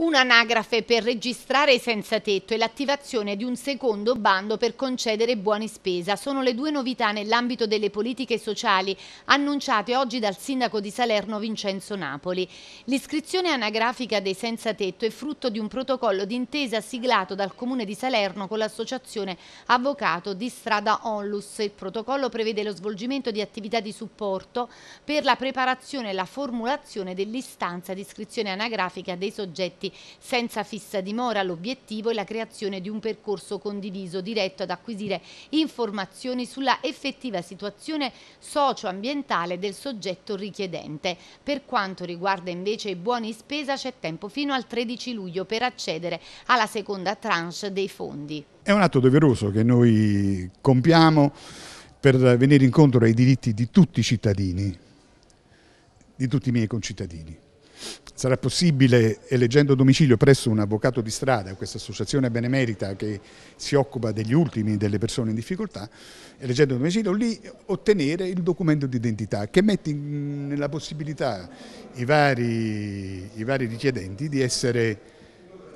Un'anagrafe per registrare i senza tetto e l'attivazione di un secondo bando per concedere buoni spesa sono le due novità nell'ambito delle politiche sociali annunciate oggi dal sindaco di Salerno Vincenzo Napoli. L'iscrizione anagrafica dei senza tetto è frutto di un protocollo d'intesa siglato dal comune di Salerno con l'associazione Avvocato di Strada Onlus. Il protocollo prevede lo svolgimento di attività di supporto per la preparazione e la formulazione dell'istanza di iscrizione anagrafica dei soggetti progetti senza fissa dimora. L'obiettivo è la creazione di un percorso condiviso diretto ad acquisire informazioni sulla effettiva situazione socioambientale del soggetto richiedente. Per quanto riguarda invece i buoni spesa c'è tempo fino al 13 luglio per accedere alla seconda tranche dei fondi. È un atto doveroso che noi compiamo per venire incontro ai diritti di tutti i cittadini, di tutti i miei concittadini sarà possibile, eleggendo domicilio presso un avvocato di strada, questa associazione benemerita che si occupa degli ultimi, delle persone in difficoltà, eleggendo domicilio lì ottenere il documento d'identità che mette nella possibilità i vari, i vari richiedenti di essere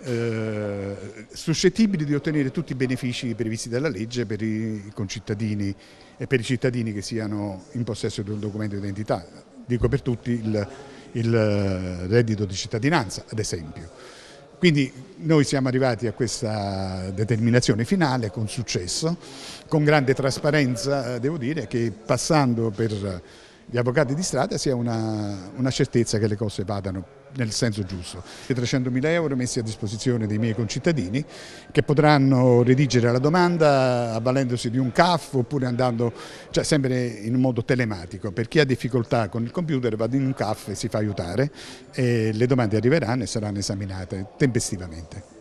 eh, suscettibili di ottenere tutti i benefici previsti dalla legge per i concittadini e per i cittadini che siano in possesso di un documento d'identità. Dico per tutti il il eh, reddito di cittadinanza, ad esempio. Quindi noi siamo arrivati a questa determinazione finale con successo, con grande trasparenza, eh, devo dire che passando per gli avvocati di strada sia una, una certezza che le cose vadano nel senso giusto. I 300.000 euro messi a disposizione dei miei concittadini che potranno redigere la domanda avvalendosi di un CAF oppure andando cioè, sempre in modo telematico. Per chi ha difficoltà con il computer va in un CAF e si fa aiutare e le domande arriveranno e saranno esaminate tempestivamente.